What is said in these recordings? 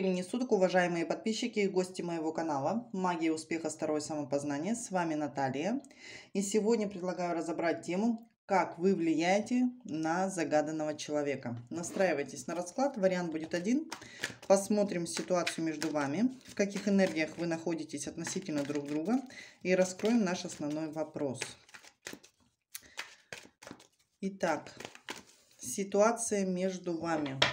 времени суток, уважаемые подписчики и гости моего канала «Магия успеха. Второе самопознание». С вами Наталья. И сегодня предлагаю разобрать тему «Как вы влияете на загаданного человека». Настраивайтесь на расклад. Вариант будет один. Посмотрим ситуацию между вами, в каких энергиях вы находитесь относительно друг друга и раскроем наш основной вопрос. Итак, ситуация между вами –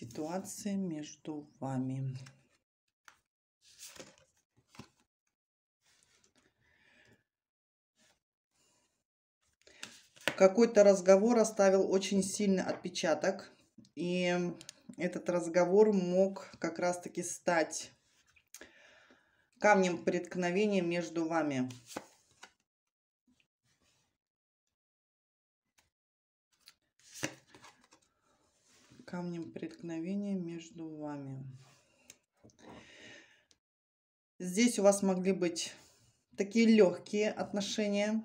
ситуация между вами. Какой-то разговор оставил очень сильный отпечаток. И этот разговор мог как раз-таки стать камнем преткновения между вами. камнем преткновения между вами. Здесь у вас могли быть такие легкие отношения.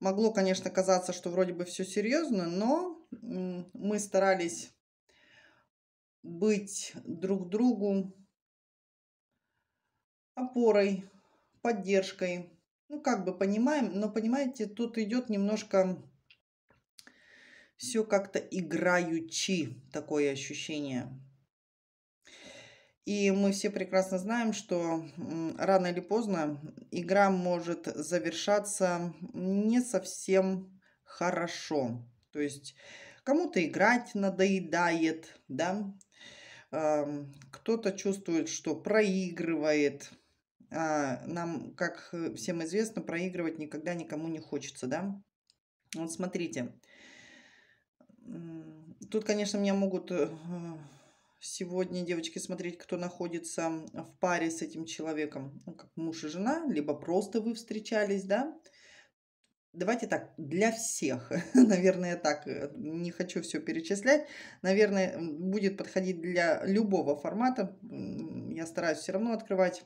Могло, конечно, казаться, что вроде бы все серьезно, но мы старались быть друг другу опорой, поддержкой. Ну, как бы понимаем, но понимаете, тут идет немножко все как-то играючи, такое ощущение. И мы все прекрасно знаем, что рано или поздно игра может завершаться не совсем хорошо. То есть кому-то играть надоедает, да, кто-то чувствует, что проигрывает. А, нам, как всем известно, проигрывать никогда никому не хочется, да. Вот смотрите, Тут, конечно, меня могут э, сегодня девочки смотреть, кто находится в паре с этим человеком, ну, как муж и жена, либо просто вы встречались, да. Давайте так, для всех, наверное, так, э, не хочу все перечислять, наверное, будет подходить для любого формата, я стараюсь все равно открывать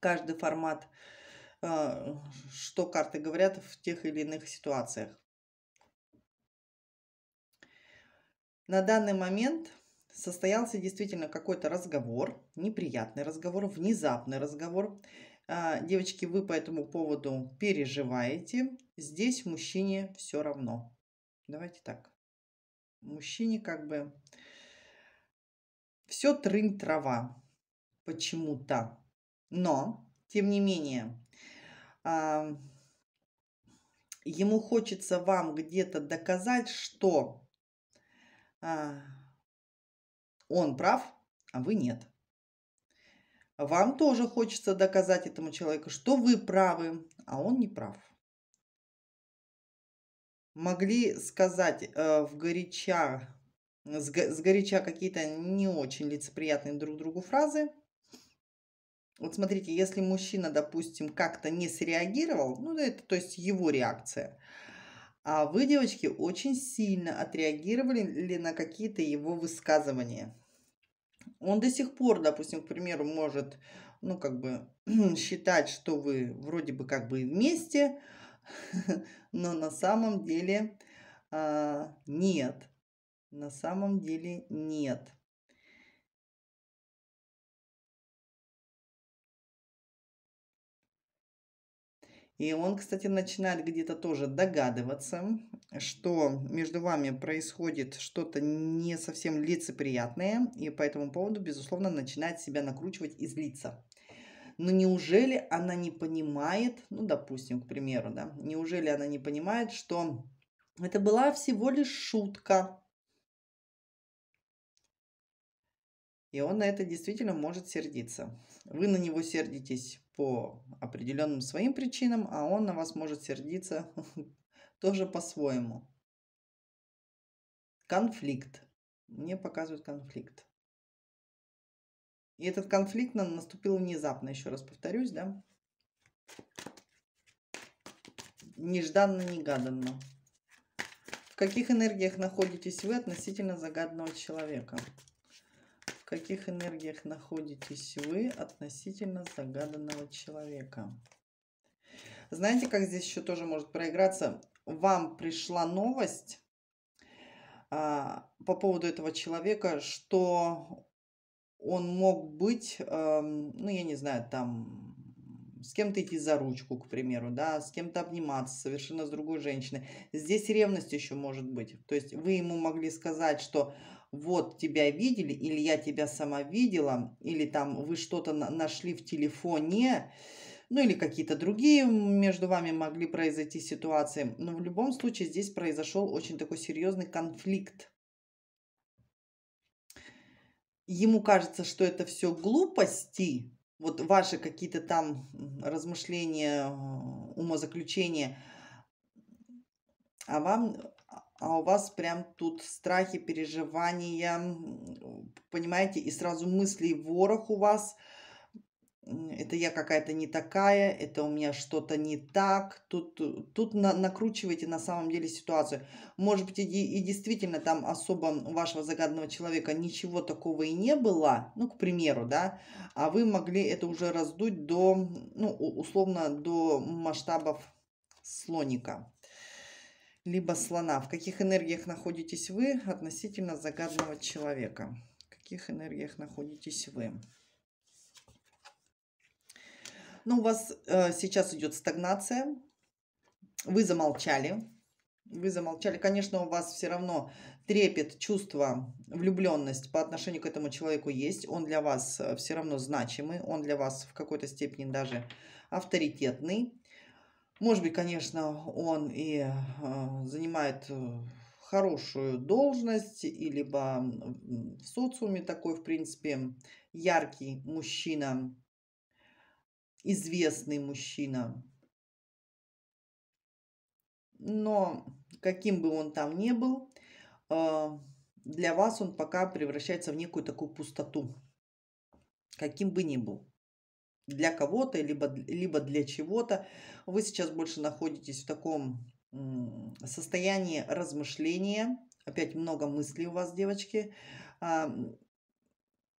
каждый формат, э, что карты говорят в тех или иных ситуациях. На данный момент состоялся действительно какой-то разговор, неприятный разговор, внезапный разговор. А, девочки, вы по этому поводу переживаете. Здесь мужчине все равно. Давайте так. Мужчине как бы все трынь трава почему-то. Но, тем не менее, а, ему хочется вам где-то доказать, что а, он прав, а вы нет. Вам тоже хочется доказать этому человеку, что вы правы, а он не прав. Могли сказать э, в горяча, с, го, с горяча какие-то не очень лицеприятные друг другу фразы. Вот смотрите, если мужчина, допустим, как-то не среагировал, ну это то есть его реакция – а вы, девочки, очень сильно отреагировали ли на какие-то его высказывания. Он до сих пор, допустим, к примеру, может, ну, как бы, считать, что вы вроде бы как бы вместе, но на самом деле а, нет. На самом деле нет. И он, кстати, начинает где-то тоже догадываться, что между вами происходит что-то не совсем лицеприятное, и по этому поводу, безусловно, начинает себя накручивать и злиться. Но неужели она не понимает, ну, допустим, к примеру, да, неужели она не понимает, что это была всего лишь шутка, и он на это действительно может сердиться. Вы на него сердитесь по определенным своим причинам, а он на вас может сердиться тоже по-своему. Конфликт. Мне показывают конфликт. И этот конфликт нам наступил внезапно, еще раз повторюсь, да? Нежданно-негаданно. В каких энергиях находитесь вы относительно загадного человека? каких энергиях находитесь вы относительно загаданного человека. Знаете, как здесь еще тоже может проиграться? Вам пришла новость а, по поводу этого человека, что он мог быть, э, ну, я не знаю, там, с кем-то идти за ручку, к примеру, да, с кем-то обниматься совершенно с другой женщиной. Здесь ревность еще может быть. То есть вы ему могли сказать, что вот тебя видели, или я тебя сама видела, или там вы что-то нашли в телефоне, ну или какие-то другие между вами могли произойти ситуации. Но в любом случае здесь произошел очень такой серьезный конфликт. Ему кажется, что это все глупости, вот ваши какие-то там размышления, э, умозаключения, а вам а у вас прям тут страхи, переживания, понимаете, и сразу мысли ворох у вас. Это я какая-то не такая, это у меня что-то не так. Тут, тут на, накручиваете на самом деле ситуацию. Может быть, и, и действительно там особо у вашего загадного человека ничего такого и не было, ну, к примеру, да, а вы могли это уже раздуть до, ну, условно, до масштабов слоника либо слона. В каких энергиях находитесь вы относительно загадного человека? В каких энергиях находитесь вы? Ну, у вас э, сейчас идет стагнация. Вы замолчали. Вы замолчали. Конечно, у вас все равно трепет, чувство, влюбленность по отношению к этому человеку есть. Он для вас э, все равно значимый. Он для вас в какой-то степени даже авторитетный. Может быть, конечно, он и э, занимает э, хорошую должность, и либо в социуме такой, в принципе, яркий мужчина, известный мужчина. Но каким бы он там ни был, э, для вас он пока превращается в некую такую пустоту, каким бы ни был для кого-то, либо, либо для чего-то. Вы сейчас больше находитесь в таком состоянии размышления. Опять много мыслей у вас, девочки. А,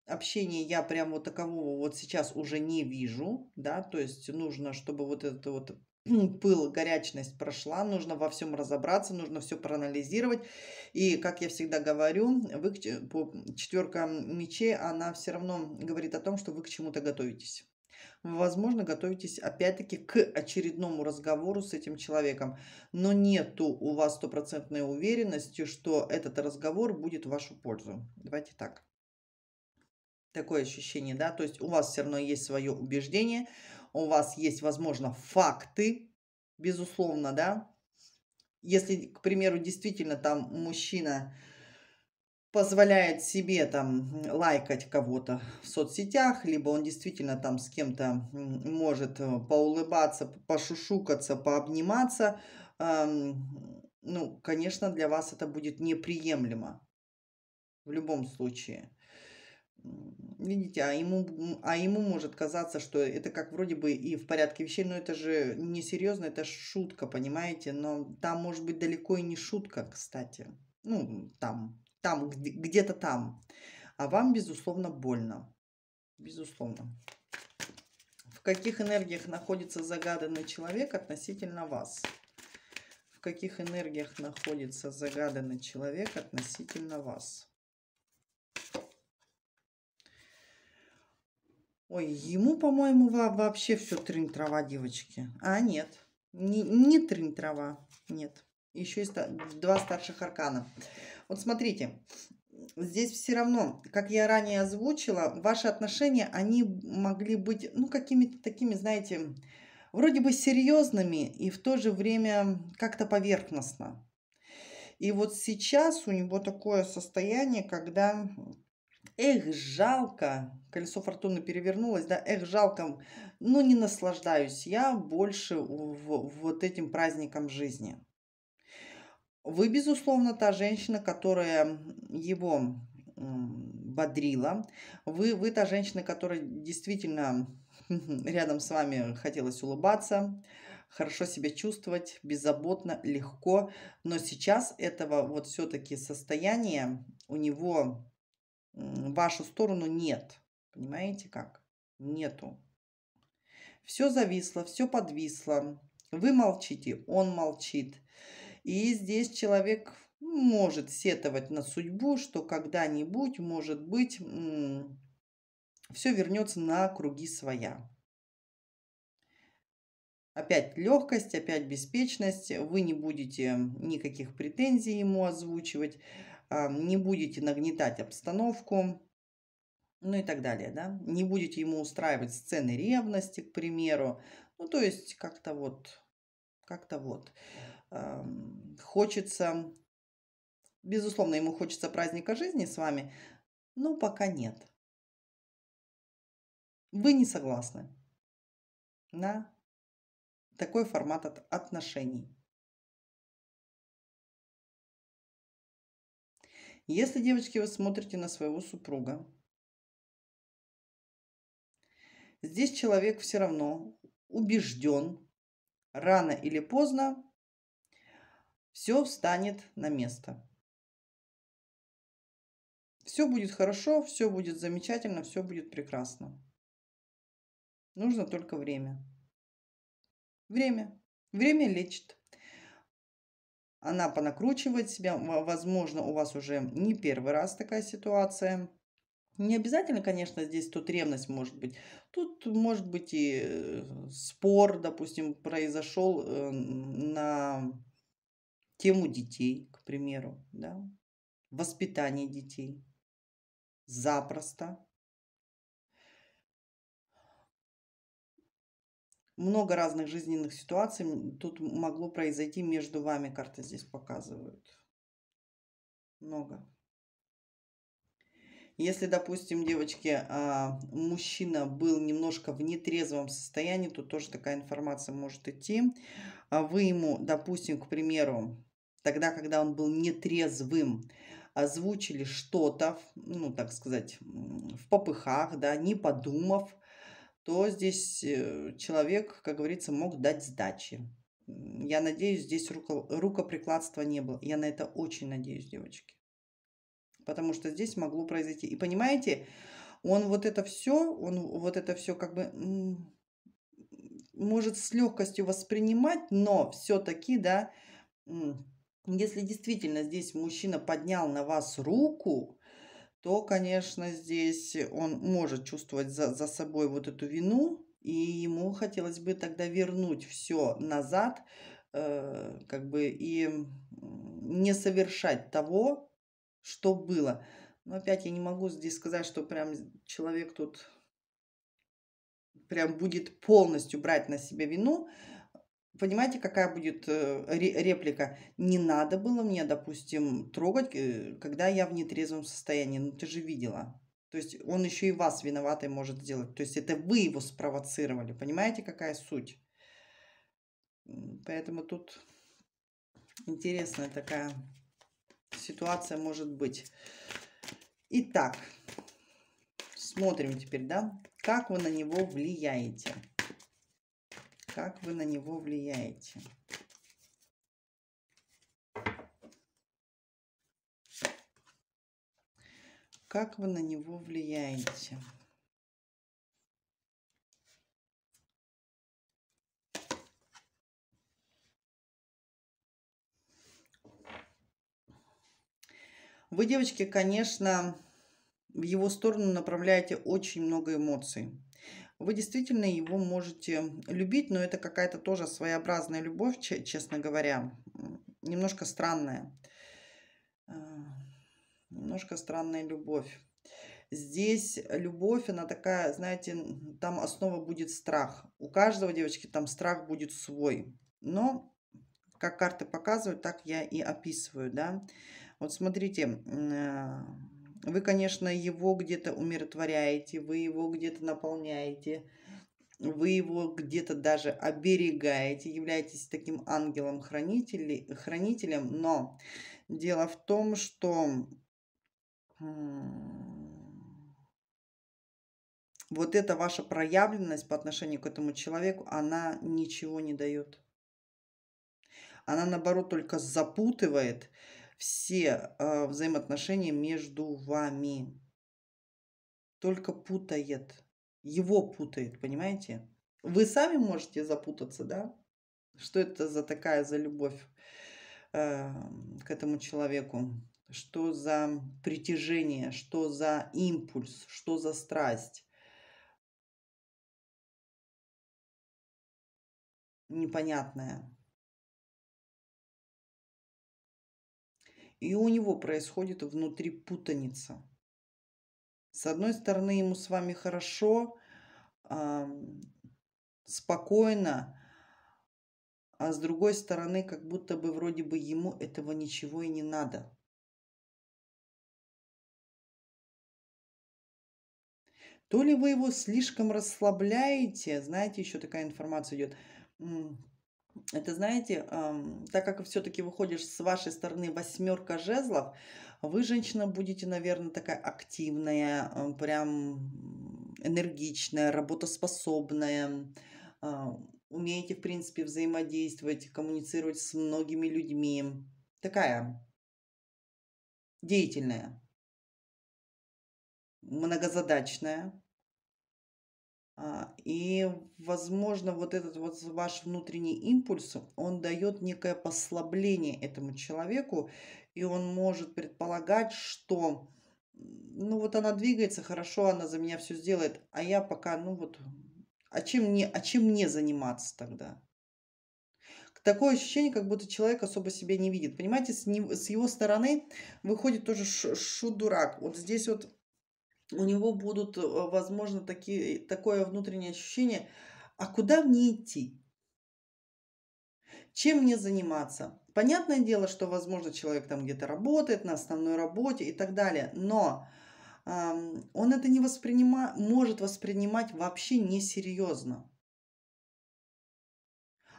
Общение я прям вот такового вот сейчас уже не вижу, да, то есть нужно, чтобы вот этот вот пыл, горячность прошла, нужно во всем разобраться, нужно все проанализировать. И, как я всегда говорю, вы, четверка мечей, она все равно говорит о том, что вы к чему-то готовитесь вы, возможно, готовитесь опять-таки к очередному разговору с этим человеком, но нету у вас стопроцентной уверенности, что этот разговор будет в вашу пользу. Давайте так. Такое ощущение, да, то есть у вас все равно есть свое убеждение, у вас есть, возможно, факты, безусловно, да. Если, к примеру, действительно там мужчина позволяет себе там лайкать кого-то в соцсетях, либо он действительно там с кем-то может э, поулыбаться, пошушукаться, пообниматься, ну, конечно, для вас это будет неприемлемо в любом случае. Видите, а ему, а ему может казаться, что это как вроде бы и в порядке вещей, но это же не серьезно, это шутка, понимаете? Но там может быть далеко и не шутка, кстати. Ну, там там, где-то там. А вам, безусловно, больно. Безусловно. В каких энергиях находится загаданный человек относительно вас? В каких энергиях находится загаданный человек относительно вас? Ой, ему, по-моему, вообще все трынь трава, девочки. А, нет, не, не трынь трава, нет. Еще есть два старших аркана. Вот смотрите, здесь все равно, как я ранее озвучила, ваши отношения, они могли быть, ну, какими-то такими, знаете, вроде бы серьезными и в то же время как-то поверхностно. И вот сейчас у него такое состояние, когда эх, жалко, колесо фортуны перевернулось, да, эх, жалко, ну не наслаждаюсь я больше в, в вот этим праздником жизни. Вы, безусловно, та женщина, которая его бодрила. Вы, вы та женщина, которая действительно рядом с вами хотелось улыбаться, хорошо себя чувствовать, беззаботно, легко. Но сейчас этого вот все-таки состояния у него в вашу сторону нет. Понимаете как? Нету. Все зависло, все подвисло. Вы молчите, он молчит. И здесь человек ну, может сетовать на судьбу, что когда-нибудь, может быть, все вернется на круги своя. Опять легкость, опять беспечность. Вы не будете никаких претензий ему озвучивать, а, не будете нагнетать обстановку, ну и так далее, да. Не будете ему устраивать сцены ревности, к примеру. Ну, то есть как-то вот, как-то вот. Эм, хочется, безусловно, ему хочется праздника жизни с вами, но пока нет. Вы не согласны на такой формат отношений. Если, девочки, вы смотрите на своего супруга, здесь человек все равно убежден рано или поздно все встанет на место. Все будет хорошо, все будет замечательно, все будет прекрасно. Нужно только время. Время. Время лечит. Она понакручивает себя. Возможно, у вас уже не первый раз такая ситуация. Не обязательно, конечно, здесь тут ревность может быть. Тут может быть и э, спор, допустим, произошел э, на тему детей, к примеру, да, воспитание детей. Запросто. Много разных жизненных ситуаций тут могло произойти между вами, карты здесь показывают. Много. Если, допустим, девочки, а, мужчина был немножко в нетрезвом состоянии, то тоже такая информация может идти. А Вы ему, допустим, к примеру, тогда, когда он был нетрезвым, озвучили что-то, ну, так сказать, в попыхах, да, не подумав, то здесь э, человек, как говорится, мог дать сдачи. Я надеюсь, здесь рукоприкладства не было. Я на это очень надеюсь, девочки потому что здесь могло произойти. И понимаете, он вот это все, он вот это все как бы может с легкостью воспринимать, но все-таки, да, если действительно здесь мужчина поднял на вас руку, то, конечно, здесь он может чувствовать за, за собой вот эту вину, и ему хотелось бы тогда вернуть все назад, э, как бы и не совершать того, что было. Но опять я не могу здесь сказать, что прям человек тут прям будет полностью брать на себя вину. Понимаете, какая будет э, реплика? Не надо было мне, допустим, трогать, э, когда я в нетрезвом состоянии. Ну, ты же видела. То есть он еще и вас виноватой может сделать. То есть это вы его спровоцировали. Понимаете, какая суть? Поэтому тут интересная такая ситуация может быть. Итак, смотрим теперь, да, как вы на него влияете. Как вы на него влияете. Как вы на него влияете. Вы, девочки, конечно, в его сторону направляете очень много эмоций. Вы действительно его можете любить, но это какая-то тоже своеобразная любовь, честно говоря. Немножко странная. Э, немножко странная любовь. Здесь любовь, она такая, знаете, там основа будет страх. У каждого, девочки, там страх будет свой. Но, как карты показывают, так я и описываю, да. Вот смотрите, э, вы, конечно, его где-то умиротворяете, вы его где-то наполняете, вы его где-то даже оберегаете, являетесь таким ангелом-хранителем, но дело в том, что вот эта ваша проявленность по отношению к этому человеку, она ничего не дает. Она, наоборот, только запутывает, все э, взаимоотношения между вами. Только путает. Его путает, понимаете? Вы сами можете запутаться, да? Что это за такая за любовь э, к этому человеку? Что за притяжение? Что за импульс? Что за страсть? Непонятная. и у него происходит внутри путаница. С одной стороны, ему с вами хорошо, спокойно, а с другой стороны, как будто бы вроде бы ему этого ничего и не надо. То ли вы его слишком расслабляете, знаете, еще такая информация идет, это, знаете, так как все-таки выходишь с вашей стороны восьмерка жезлов, вы, женщина, будете, наверное, такая активная, э, прям энергичная, работоспособная, а, умеете, в принципе, взаимодействовать, коммуницировать с многими людьми. Такая деятельная, многозадачная, а, и, возможно, вот этот вот ваш внутренний импульс, он дает некое послабление этому человеку, и он может предполагать, что, ну вот она двигается хорошо, она за меня все сделает, а я пока, ну вот, а чем мне, а чем мне заниматься тогда? Такое ощущение, как будто человек особо себя не видит. Понимаете, с, ним, с его стороны выходит тоже ш, шу-дурак. Вот здесь вот у него будут, э, возможно, такие, э, такое внутреннее ощущение, а куда мне идти? Чем мне заниматься? Понятное дело, что, возможно, человек там где-то работает, на основной работе и так далее, но он это не воспринима... может воспринимать вообще несерьезно.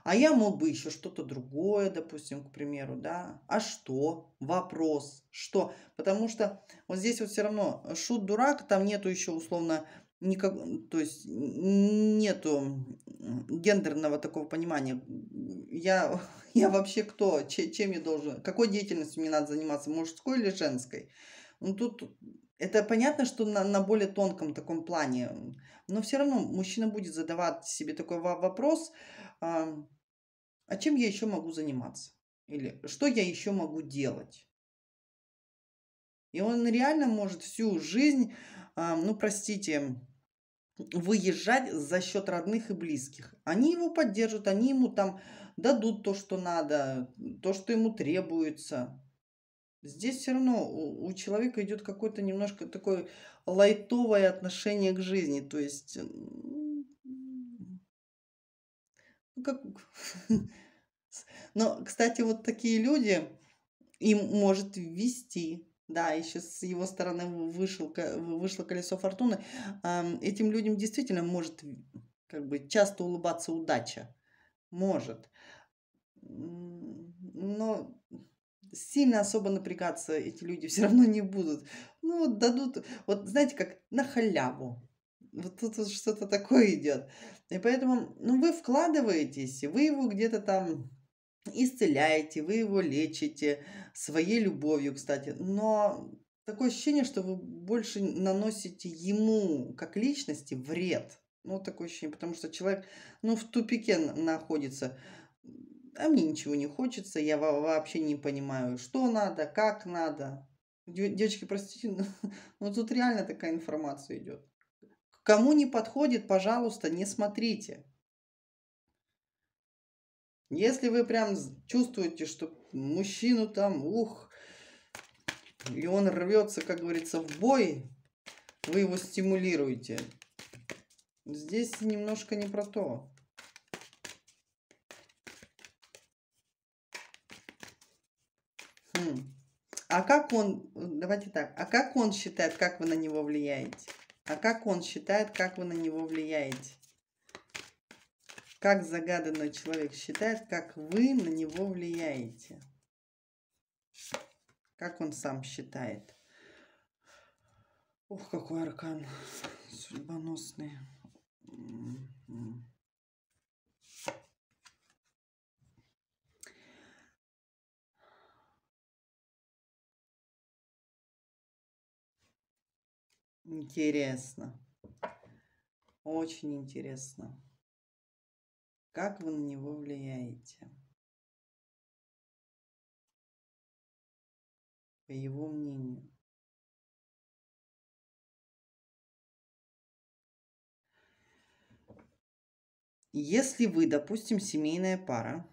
А я мог бы еще что-то другое, допустим, к примеру, да. А что? Вопрос. Что? Потому что вот здесь вот все равно э, шут дурак, там нету еще условно никак, то есть нету гендерного такого понимания. Я, я вообще кто? Чем я должен? Какой деятельностью мне надо заниматься? Мужской или женской? Ну тут это понятно, что на, на более тонком таком плане, но все равно мужчина будет задавать себе такой вопрос, а чем я еще могу заниматься? Или что я еще могу делать? И он реально может всю жизнь, ну простите, выезжать за счет родных и близких. Они его поддержат, они ему там дадут то, что надо, то, что ему требуется. Здесь все равно у человека идет какое-то немножко такое лайтовое отношение к жизни. То есть ну, как... Но, кстати, вот такие люди, им может вести, да, еще с его стороны вышел, вышло колесо фортуны, этим людям действительно может как бы часто улыбаться удача. Может. Но сильно особо напрягаться эти люди все равно не будут. Ну, вот дадут, вот знаете, как на халяву. Вот тут вот что-то такое идет. И поэтому, ну, вы вкладываетесь, вы его где-то там исцеляете, вы его лечите своей любовью, кстати. Но такое ощущение, что вы больше наносите ему, как личности, вред. Ну, такое ощущение, потому что человек, ну, в тупике находится. А мне ничего не хочется, я вообще не понимаю, что надо, как надо. Девочки, простите, но, тут реально такая информация идет. Кому не подходит, пожалуйста, не смотрите. Если вы прям чувствуете, что мужчину там, ух, и он рвется, как говорится, в бой, вы его стимулируете. Здесь немножко не про то. Хм. А как он, давайте так, а как он считает, как вы на него влияете? А как он считает, как вы на него влияете? Как загаданный человек считает, как вы на него влияете? Как он сам считает? Ох, какой аркан судьбоносный. М-м-м. Интересно. Очень интересно. Как вы на него влияете? По его мнению. Если вы, допустим, семейная пара,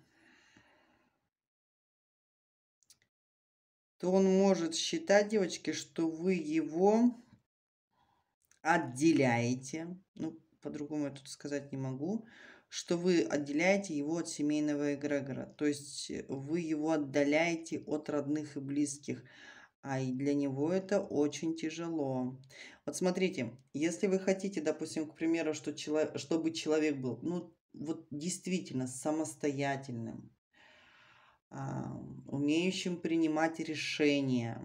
то он может считать, девочки, что вы его отделяете, ну, по-другому я тут сказать не могу, что вы отделяете его от семейного эгрегора, то есть э, вы его отдаляете от родных и близких, а и для него это очень тяжело. Вот смотрите, если вы хотите, допустим, к примеру, что человек, чтобы человек был, ну, вот действительно самостоятельным, умеющим принимать решения,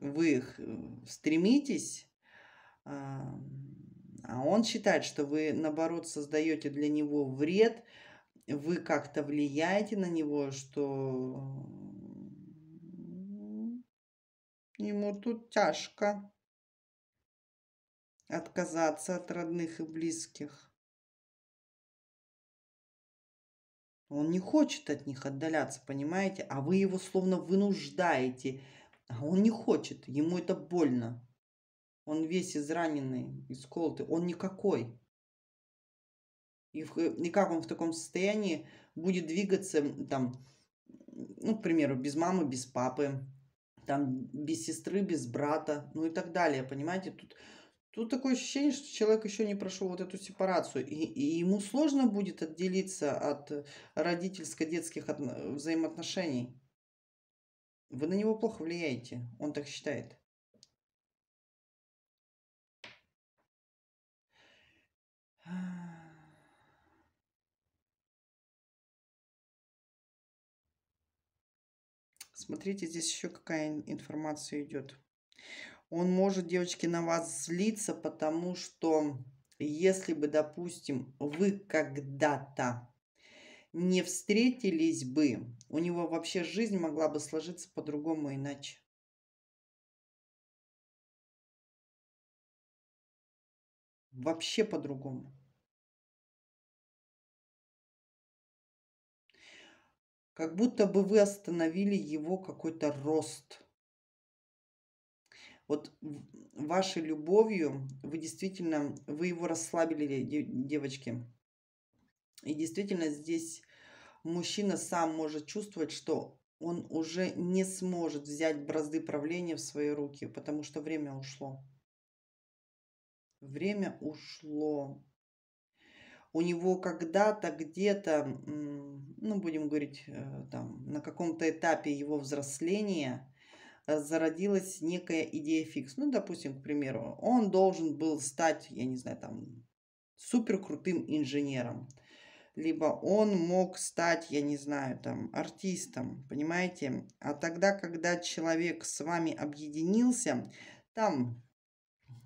вы их стремитесь, а он считает, что вы, наоборот, создаете для него вред, вы как-то влияете на него, что ему тут тяжко отказаться от родных и близких. Он не хочет от них отдаляться, понимаете? А вы его словно вынуждаете – а он не хочет, ему это больно. Он весь израненный, исколотый, он никакой. И, в, э, и как он в таком состоянии будет двигаться, там, ну, к примеру, без мамы, без папы, там, без сестры, без брата, ну и так далее, понимаете? Тут, тут такое ощущение, что человек еще не прошел вот эту сепарацию, и, и ему сложно будет отделиться от родительско-детских э, взаимоотношений. Вы на него плохо влияете, он так считает. Смотрите, здесь еще какая информация идет. Он может, девочки, на вас злиться, потому что если бы, допустим, вы когда-то не встретились бы, у него вообще жизнь могла бы сложиться по-другому иначе. Вообще по-другому. Как будто бы вы остановили его какой-то рост. Вот вашей любовью вы действительно, вы его расслабили, девочки. И действительно здесь мужчина сам может чувствовать, что он уже не сможет взять бразды правления в свои руки, потому что время ушло. Время ушло. У него когда-то где-то, ну будем говорить, э, там, на каком-то этапе его взросления э, зародилась некая идея фикс. Ну, допустим, к примеру, он должен был стать, я не знаю, там, суперкрутым крутым инженером – либо он мог стать, я не знаю, там, артистом, понимаете? А тогда, когда человек с вами объединился, там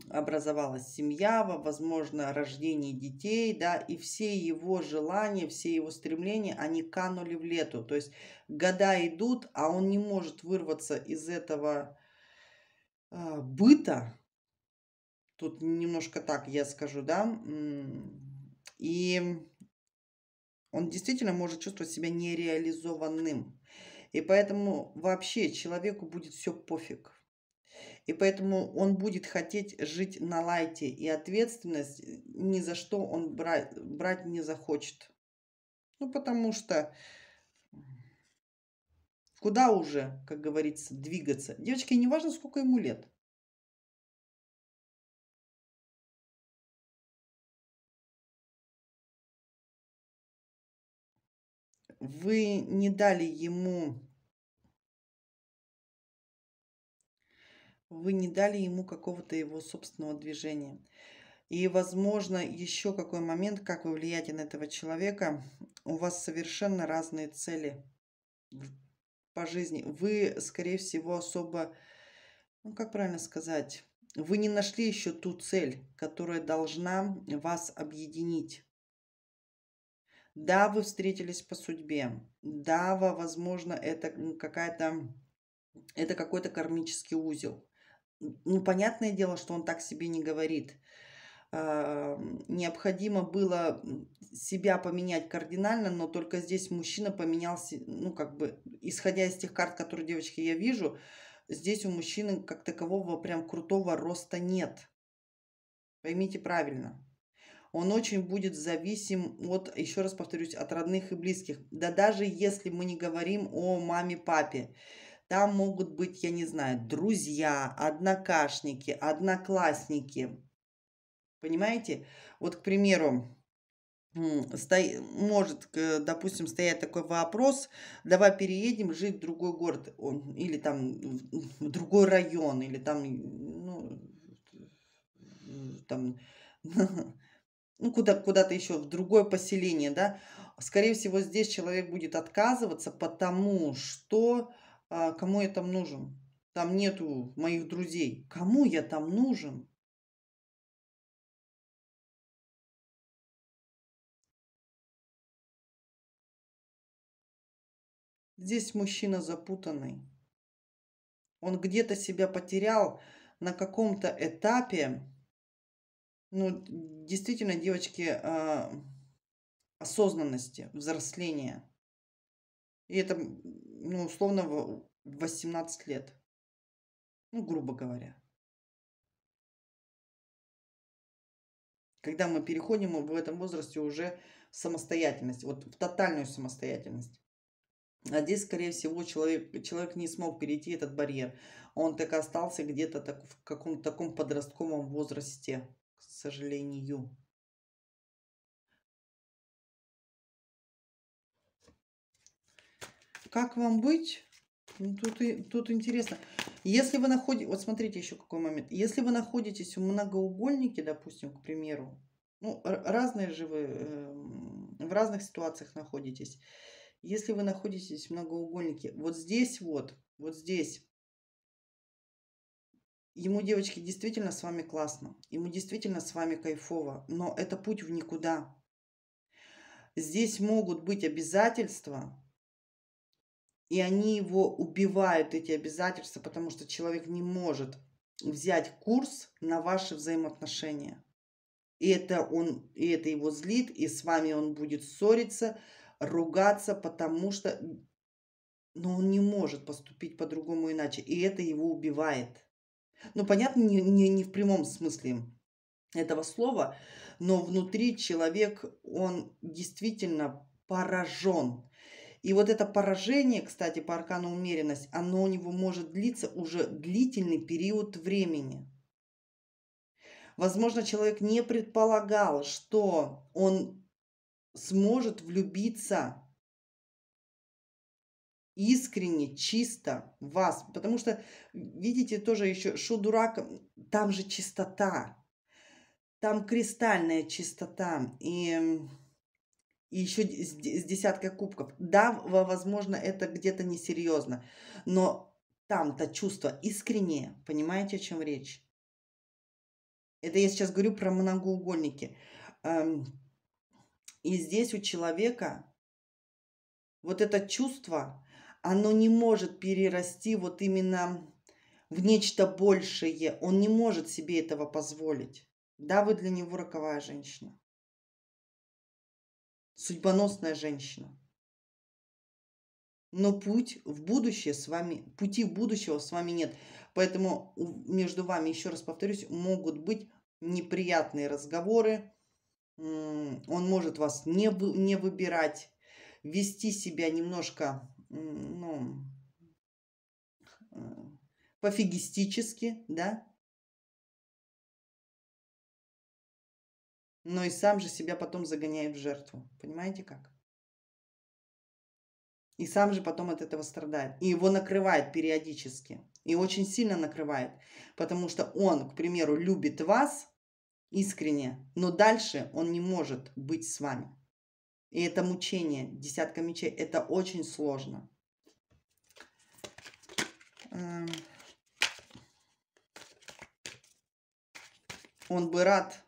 образовалась семья, возможно, рождение детей, да, и все его желания, все его стремления, они канули в лету. То есть года идут, а он не может вырваться из этого э, быта. Тут немножко так я скажу, да. И он действительно может чувствовать себя нереализованным. И поэтому вообще человеку будет все пофиг. И поэтому он будет хотеть жить на лайте, и ответственность ни за что он брать, брать не захочет. Ну, потому что куда уже, как говорится, двигаться. девочки, не важно, сколько ему лет. вы не дали ему вы не дали ему какого-то его собственного движения. И, возможно, еще какой момент, как вы влияете на этого человека, у вас совершенно разные цели по жизни. Вы, скорее всего, особо, ну как правильно сказать, вы не нашли еще ту цель, которая должна вас объединить. Да, вы встретились по судьбе. Да, возможно, это какая-то это какой-то кармический узел. Ну, понятное дело, что он так себе не говорит. А, необходимо было себя поменять кардинально, но только здесь мужчина поменялся, ну, как бы, исходя из тех карт, которые, девочки, я вижу, здесь у мужчины как такового прям крутого роста нет. Поймите правильно он очень будет зависим от, еще раз повторюсь, от родных и близких. Да даже если мы не говорим о маме, папе. Там могут быть, я не знаю, друзья, однокашники, одноклассники. Понимаете? Вот, к примеру, стоит, может, допустим, стоять такой вопрос, давай переедем жить в другой город, или там в другой район, или там, ну, там ну, куда, куда-то еще, в другое поселение, да, скорее всего, здесь человек будет отказываться, потому что а, кому я там нужен? Там нету моих друзей. Кому я там нужен? Здесь мужчина запутанный. Он где-то себя потерял на каком-то этапе, ну, действительно, девочки, а, осознанности, взросления. И это, ну, условно, в 18 лет. Ну, грубо говоря. Когда мы переходим в этом возрасте уже в самостоятельность, вот в тотальную самостоятельность. А здесь, скорее всего, человек, человек не смог перейти этот барьер. Он так и остался где-то так, в каком-то таком подростковом возрасте к сожалению как вам быть? Ну, тут, тут интересно. Если вы находите, вот смотрите еще какой момент. Если вы находитесь в многоугольнике, допустим, к примеру, ну, разные же вы, э, в разных ситуациях находитесь. Если вы находитесь в многоугольнике, вот здесь вот, вот здесь Ему, девочки, действительно с вами классно, ему действительно с вами кайфово, но это путь в никуда. Здесь могут быть обязательства, и они его убивают, эти обязательства, потому что человек не может взять курс на ваши взаимоотношения. И это, он, и это его злит, и с вами он будет ссориться, ругаться, потому что но он не может поступить по-другому иначе. И это его убивает. Ну, понятно, не, не, не в прямом смысле этого слова, но внутри человек, он действительно поражен. И вот это поражение, кстати, по аркану умеренность, оно у него может длиться уже длительный период времени. Возможно, человек не предполагал, что он сможет влюбиться искренне, чисто вас. Потому что, видите, тоже еще, что дурак, там же чистота. Там кристальная чистота. И, и еще с, с десятка кубков. Да, возможно, это где-то несерьезно. Но там-то чувство искреннее. Понимаете, о чем речь? Это я сейчас говорю про многоугольники. Эм, и здесь у человека вот это чувство оно не может перерасти вот именно в нечто большее. Он не может себе этого позволить. Да, вы для него роковая женщина. Судьбоносная женщина. Но путь в будущее с вами, пути будущего с вами нет. Поэтому между вами, еще раз повторюсь, могут быть неприятные разговоры. Он может вас не, не выбирать, вести себя немножко ну, э, пофигистически, да, но и сам же себя потом загоняет в жертву. Понимаете как? И сам же потом от этого страдает. И его накрывает периодически. И очень сильно накрывает. Потому что он, к примеру, любит вас искренне, но дальше он не может быть с вами. И это мучение. Десятка мечей. Это очень сложно. Эм. Он бы рад,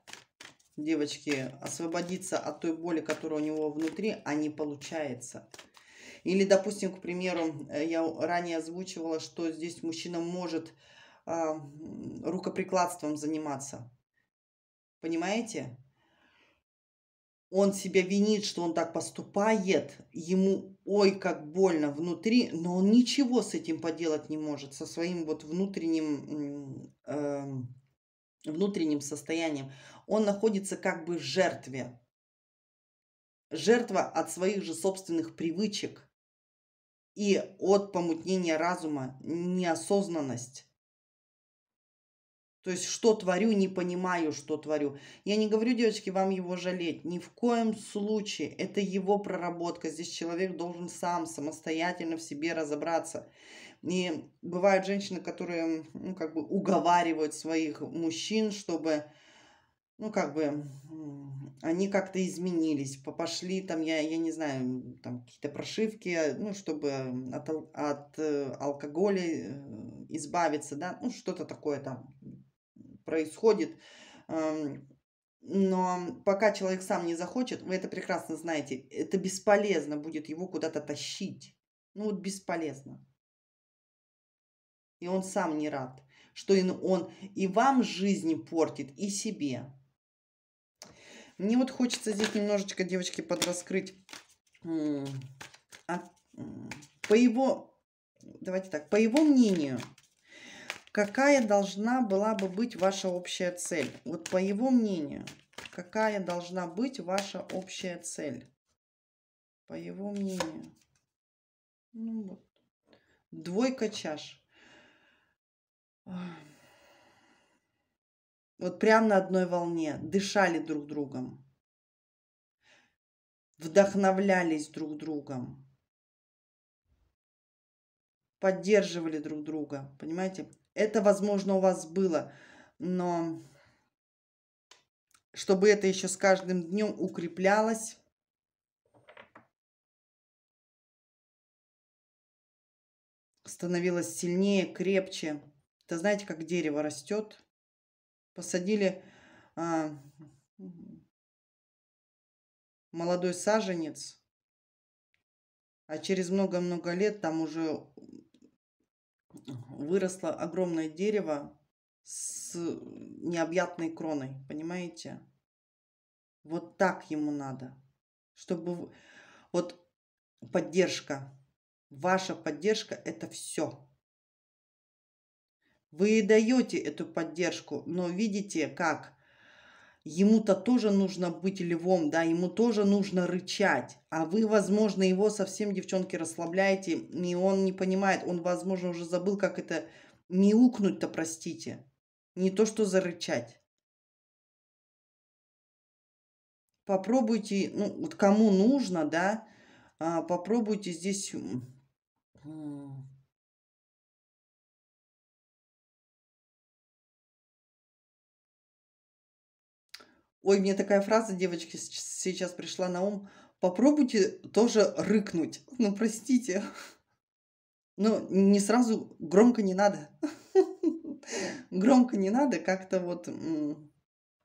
девочки, освободиться от той боли, которая у него внутри, а не получается. Или, допустим, к примеру, э, я ранее озвучивала, что здесь мужчина может а, рукоприкладством заниматься. Понимаете? он себя винит, что он так поступает, ему ой, как больно внутри, но он ничего с этим поделать не может, со своим вот внутренним, э, внутренним состоянием. Он находится как бы в жертве. Жертва от своих же собственных привычек и от помутнения разума, неосознанность. То есть, что творю, не понимаю, что творю. Я не говорю, девочки, вам его жалеть. Ни в коем случае. Это его проработка. Здесь человек должен сам, самостоятельно в себе разобраться. И бывают женщины, которые, ну, как бы уговаривают своих мужчин, чтобы, ну, как бы, они как-то изменились, пошли там, я, я не знаю, там какие-то прошивки, ну, чтобы от, от э, алкоголя э, избавиться, да, ну, что-то такое там, происходит. Но пока человек сам не захочет, вы это прекрасно знаете, это бесполезно будет его куда-то тащить. Ну вот бесполезно. И он сам не рад, что он и вам жизни портит, и себе. Мне вот хочется здесь немножечко, девочки, подраскрыть по его, давайте так, по его мнению – Какая должна была бы быть ваша общая цель? Вот по его мнению, какая должна быть ваша общая цель? По его мнению. Ну вот. Двойка чаш. Вот прямо на одной волне. Дышали друг другом. Вдохновлялись друг другом. Поддерживали друг друга. Понимаете? Это, возможно, у вас было, но чтобы это еще с каждым днем укреплялось. становилось сильнее, крепче. Это знаете, как дерево растет. Посадили а, молодой саженец, а через много-много лет там уже выросло огромное дерево с необъятной кроной, понимаете? Вот так ему надо, чтобы вот поддержка, ваша поддержка – это все. Вы даете эту поддержку, но видите, как ему-то тоже нужно быть львом, да, ему тоже нужно рычать. А вы, возможно, его совсем, девчонки, расслабляете, и он не понимает, он, возможно, уже забыл, как это мяукнуть-то, простите. Не то, что зарычать. Попробуйте, ну, вот кому нужно, да, а, попробуйте здесь Ой, мне такая фраза, девочки, сейчас пришла на ум. Попробуйте тоже рыкнуть. Ну, простите. Ну, не сразу, громко не надо. Громко не надо, как-то вот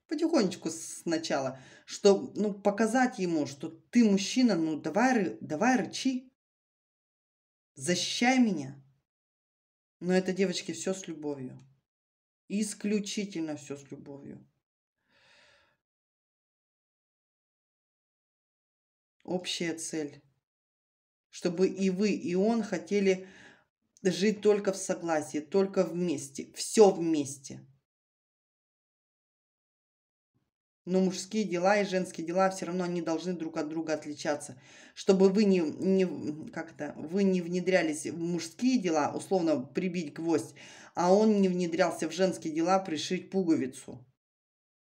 потихонечку сначала, что, ну, показать ему, что ты мужчина, ну, давай, давай рычи, защищай меня. Но это, девочки, все с любовью. Исключительно все с любовью. общая цель. Чтобы и вы, и он хотели жить только в согласии, только вместе, все вместе. Но мужские дела и женские дела все равно они должны друг от друга отличаться. Чтобы вы не, не, как то вы не внедрялись в мужские дела, условно прибить гвоздь, а он не внедрялся в женские дела, пришить пуговицу.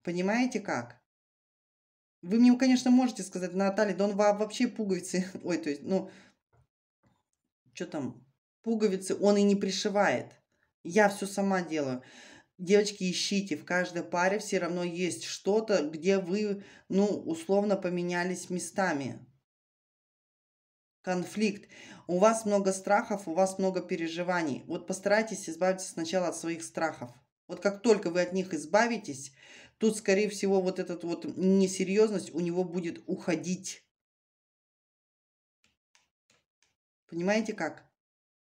Понимаете как? Вы мне, конечно, можете сказать, Наталья, да он вообще пуговицы, ой, то есть, ну, что там, пуговицы он и не пришивает. Я все сама делаю. Девочки, ищите, в каждой паре все равно есть что-то, где вы, ну, условно поменялись местами. Конфликт. У вас много страхов, у вас много переживаний. Вот постарайтесь избавиться сначала от своих страхов. Вот как только вы от них избавитесь, тут, скорее всего, вот эта вот несерьезность у него будет уходить. Понимаете как?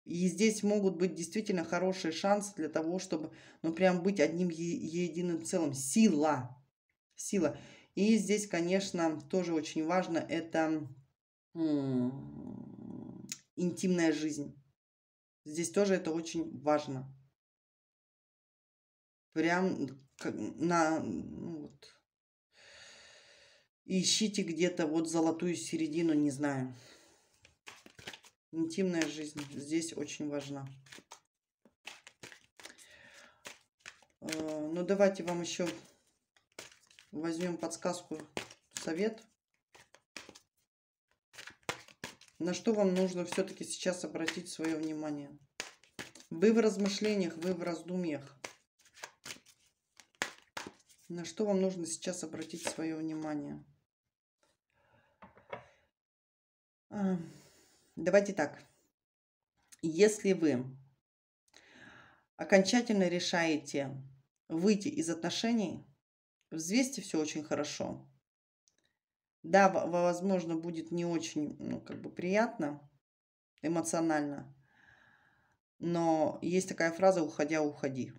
И здесь могут быть действительно хорошие шансы для того, чтобы, ну, прям быть одним единым целым. Сила. Сила. И здесь, конечно, тоже очень важно, это интимная жизнь. Здесь тоже это очень важно прям на... Ну, вот. Ищите где-то вот золотую середину, не знаю. Интимная жизнь здесь очень важна. Э, Но ну, давайте вам еще возьмем подсказку, совет. На что вам нужно все-таки сейчас обратить свое внимание? Вы в размышлениях, вы в раздумьях. На что вам нужно сейчас обратить свое внимание? А, давайте так. Если вы окончательно решаете выйти из отношений, взвесьте все очень хорошо. Да, возможно, будет не очень ну, как бы приятно эмоционально, но есть такая фраза «уходя, уходи».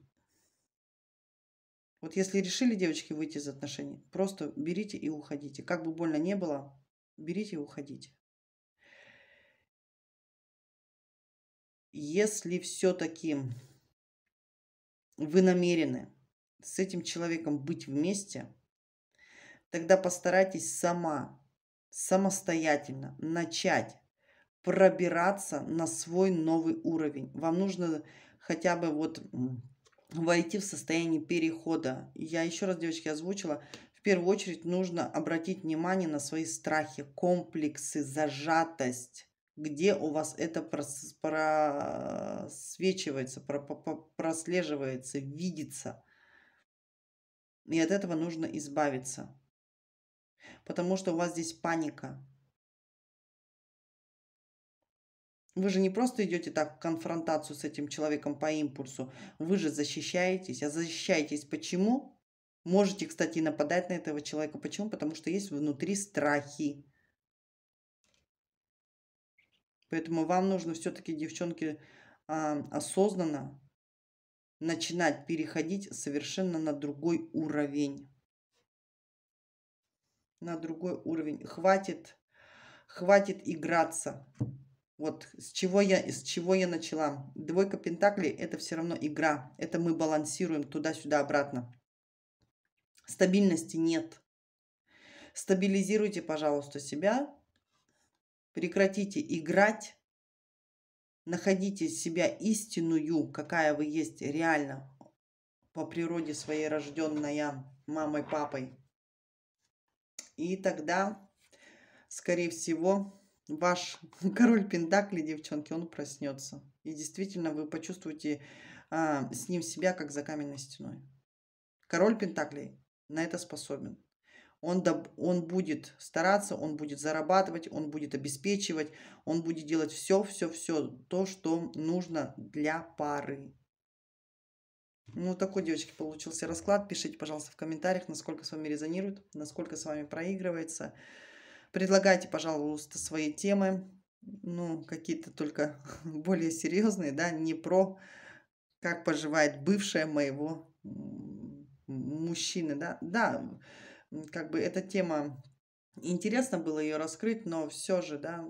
Вот если решили, девочки, выйти из отношений, просто берите и уходите. Как бы больно не было, берите и уходите. Если все-таки вы намерены с этим человеком быть вместе, тогда постарайтесь сама, самостоятельно начать пробираться на свой новый уровень. Вам нужно хотя бы вот войти в состояние перехода. Я еще раз, девочки, озвучила. В первую очередь нужно обратить внимание на свои страхи, комплексы, зажатость. Где у вас это просвечивается, прослеживается, видится. И от этого нужно избавиться. Потому что у вас здесь паника. Вы же не просто идете так в конфронтацию с этим человеком по импульсу, вы же защищаетесь. А защищаетесь почему? Можете, кстати, нападать на этого человека. Почему? Потому что есть внутри страхи. Поэтому вам нужно все-таки, девчонки, а, осознанно начинать переходить совершенно на другой уровень. На другой уровень. Хватит, хватит играться. Вот с чего я, с чего я начала. Двойка Пентаклей – это все равно игра. Это мы балансируем туда-сюда, обратно. Стабильности нет. Стабилизируйте, пожалуйста, себя. Прекратите играть. Находите себя истинную, какая вы есть реально по природе своей рожденная мамой, папой. И тогда, скорее всего, ваш король Пентакли, девчонки, он проснется. И действительно вы почувствуете а, с ним себя, как за каменной стеной. Король Пентаклей на это способен. Он, доб- он будет стараться, он будет зарабатывать, он будет обеспечивать, он будет делать все, все, все то, что нужно для пары. Ну, такой, девочки, получился расклад. Пишите, пожалуйста, в комментариях, насколько с вами резонирует, насколько с вами проигрывается. Предлагайте, пожалуйста, свои темы, ну, какие-то только более серьезные, да, не про как поживает бывшая моего мужчины, да. Да, как бы эта тема, интересно было ее раскрыть, но все же, да,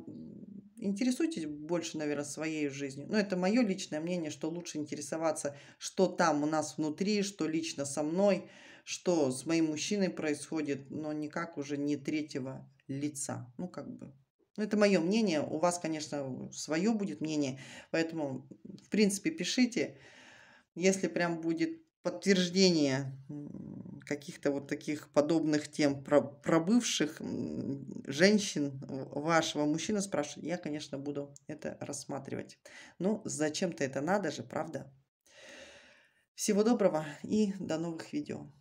интересуйтесь больше, наверное, своей жизнью. Ну это мое личное мнение, что лучше интересоваться, что там у нас внутри, что лично со мной – что с моим мужчиной происходит, но никак уже не третьего лица. Ну, как бы. Ну, это мое мнение. У вас, конечно, свое будет мнение. Поэтому, в принципе, пишите. Если прям будет подтверждение каких-то вот таких подобных тем про, про бывших женщин э, вашего мужчины спрашивает, я, конечно, буду это рассматривать. Ну, зачем-то это надо же, правда? Всего доброго и до новых видео.